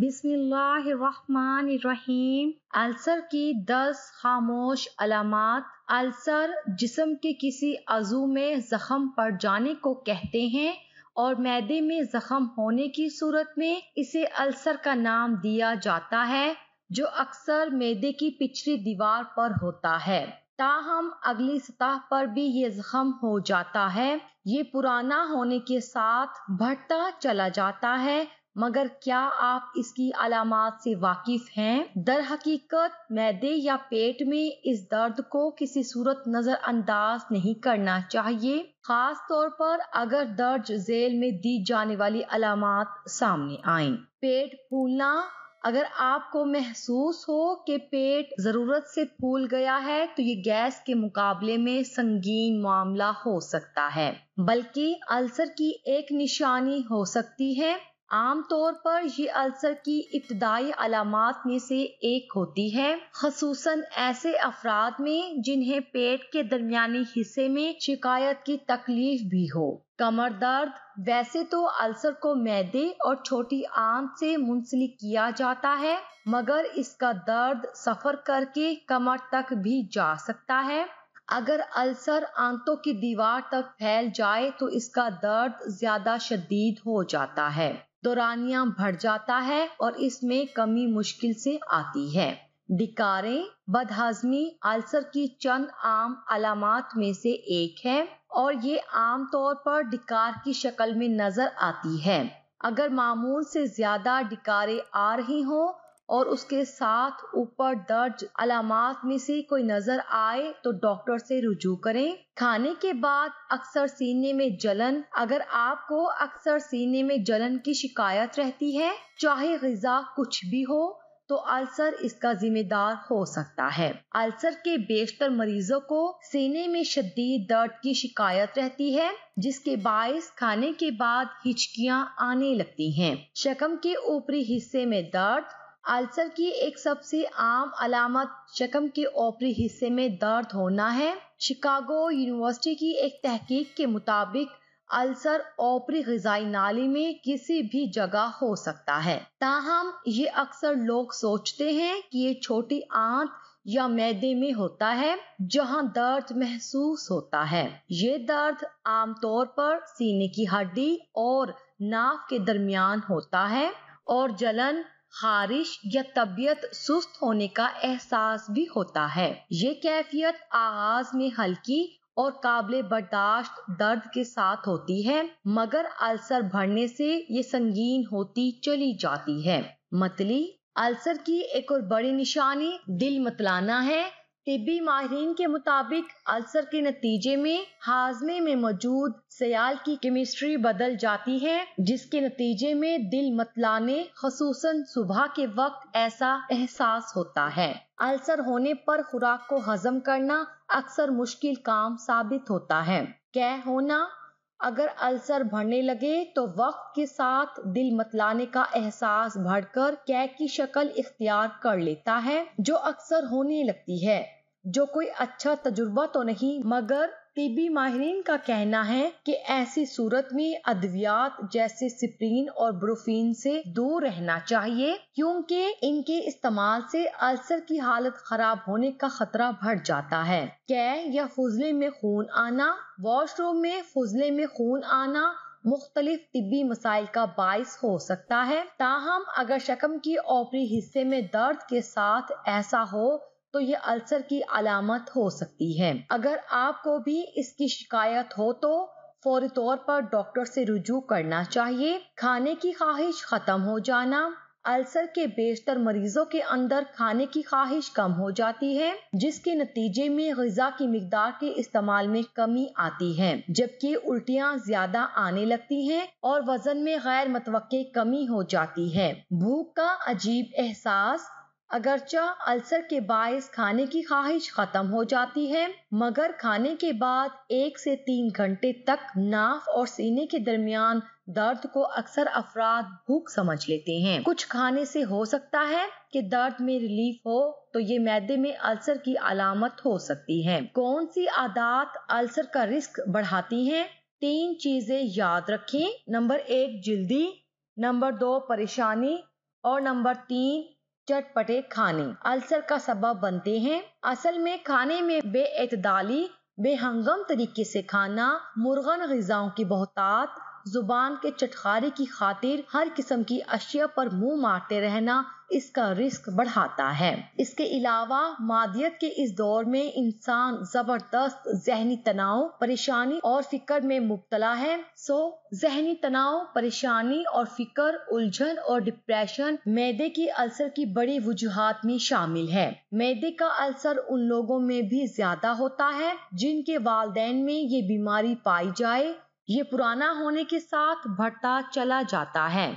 बिस्मिल्लाहिर्रहमानिर्रहीम अल्सर की दस खामोश अलामत अल्सर जिसम के किसी अजू में जख्म पड़ जाने को कहते हैं और मैदे में जख्म होने की सूरत में इसे अल्सर का नाम दिया जाता है जो अक्सर मैदे की पिछली दीवार पर होता है ताहम अगली सतह पर भी ये जख्म हो जाता है ये पुराना होने के साथ बढ़ता चला जाता है मगर क्या आप इसकी अलामत से वाकिफ हैं दर हकीकत मैदे या पेट में इस दर्द को किसी सूरत नज़रअंदाज नहीं करना चाहिए खास तौर पर अगर दर्ज जेल में दी जाने वाली अलामत सामने आए पेट फूलना अगर आपको महसूस हो कि पेट जरूरत से फूल गया है तो ये गैस के मुकाबले में संगीन मामला हो सकता है बल्कि अल्सर की एक निशानी हो सकती है आमतौर पर ये अल्सर की इब्तदाई अलामत में से एक होती है खसूस ऐसे अफराद में जिन्हें पेट के दरमियानी हिस्से में शिकायत की तकलीफ भी हो कमर दर्द वैसे तो अल्सर को मैदे और छोटी आंत से मुंसलिक किया जाता है मगर इसका दर्द सफर करके कमर तक भी जा सकता है अगर अल्सर आंतों की दीवार तक फैल जाए तो इसका दर्द ज्यादा शदीद हो जाता है दौरानिया बढ़ जाता है और इसमें कमी मुश्किल से आती है डिकारें बदहजमी अल्सर की चंद आम अलामत में से एक है और ये आमतौर पर डिकार की शक्ल में नजर आती है अगर मामूल से ज्यादा डिकारें आ रही हों और उसके साथ ऊपर दर्ज अलामत में से कोई नजर आए तो डॉक्टर से रुजू करें खाने के बाद अक्सर सीने में जलन अगर आपको अक्सर सीने में जलन की शिकायत रहती है चाहे गजा कुछ भी हो तो अल्सर इसका जिम्मेदार हो सकता है अल्सर के बेशतर मरीजों को सीने में शदीद दर्द की शिकायत रहती है जिसके बायस खाने के बाद हिचकियां आने लगती हैं। शकम के ऊपरी हिस्से में दर्द अल्सर की एक सबसे आम अलामत शकम के ऊपरी हिस्से में दर्द होना है शिकागो यूनिवर्सिटी की एक तहकीक के मुताबिक अल्सर ओपरी गजाई नाली में किसी भी जगह हो सकता है ताहम ये अक्सर लोग सोचते हैं कि ये छोटी आंत या मैदे में होता है जहां दर्द महसूस होता है ये दर्द आमतौर पर सीने की हड्डी और नाक के दरमियान होता है और जलन खारिश या तबीयत सुस्त होने का एहसास भी होता है ये कैफियत आगाज में हल्की और काबिल बर्दाश्त दर्द के साथ होती है मगर अल्सर बढ़ने से ये संगीन होती चली जाती है मतली अल्सर की एक और बड़ी निशानी दिल मतलाना है तिबी माहरीन के मुताबिक अल्सर के नतीजे में हाजमे में मौजूद सयाल की केमिस्ट्री बदल जाती है जिसके नतीजे में दिल मतलाने खसूस सुबह के वक्त ऐसा एहसास होता है अल्सर होने पर खुराक को हजम करना अक्सर मुश्किल काम साबित होता है क्या होना अगर अल्सर भरने लगे तो वक्त के साथ दिल मतलाने का एहसास बढ़कर कै की शक्ल इख्तियार कर लेता है जो अक्सर होने लगती है जो कोई अच्छा तजुर्बा तो नहीं मगर तिबी माहरीन का कहना है कि ऐसी सूरत में अद्वियात जैसे सिप्रीन और ब्रोफीन से दूर रहना चाहिए क्योंकि इनके इस्तेमाल से अल्सर की हालत खराब होने का खतरा बढ़ जाता है कै या फजले में खून आना वॉशरूम में फजले में खून आना मुख्तलिफ तिबी मसाइल का बायस हो सकता है ताहम अगर शकम के ऊपरी हिस्से में दर्द के साथ ऐसा हो तो ये अल्सर की अलामत हो सकती है अगर आपको भी इसकी शिकायत हो तो फौरी तौर पर डॉक्टर से रुजू करना चाहिए खाने की ख्वाहिश खत्म हो जाना अल्सर के बेशतर मरीजों के अंदर खाने की ख्वाहिश कम हो जाती है जिसके नतीजे में गजा की मकदार के इस्तेमाल में कमी आती है जबकि उल्टियाँ ज्यादा आने लगती हैं और वजन में गैर मतवक़ कमी हो जाती है भूख का अजीब एहसास अगरचा अल्सर के बायस खाने की ख्वाहिश खत्म हो जाती है मगर खाने के बाद एक से तीन घंटे तक नाफ और सीने के दरमियान दर्द को अक्सर अफराद भूख समझ लेते हैं कुछ खाने से हो सकता है कि दर्द में रिलीफ हो तो ये मैदे में अल्सर की अलामत हो सकती है कौन सी आदत अल्सर का रिस्क बढ़ाती है तीन चीजें याद रखें नंबर एक जल्दी नंबर दो परेशानी और नंबर तीन चटपटे खाने अल्सर का सबब बनते हैं असल में खाने में बेअदाली बेहंगम तरीके से खाना मुर्गन गजाओं की बहुतात जुबान के चटखारे की खातिर हर किस्म की अशिया पर मुंह मारते रहना इसका रिस्क बढ़ाता है इसके अलावा मादियत के इस दौर में इंसान जबरदस्त जहनी तनाव परेशानी और फिक्र में मुबतला है सो जहनी तनाव परेशानी और फिक्र उलझन और डिप्रेशन मैदे की अल्सर की बड़ी वजूहत में शामिल है मैदे का अल्सर उन लोगों में भी ज्यादा होता है जिनके वाले में ये बीमारी पाई जाए ये पुराना होने के साथ बढ़ता चला जाता है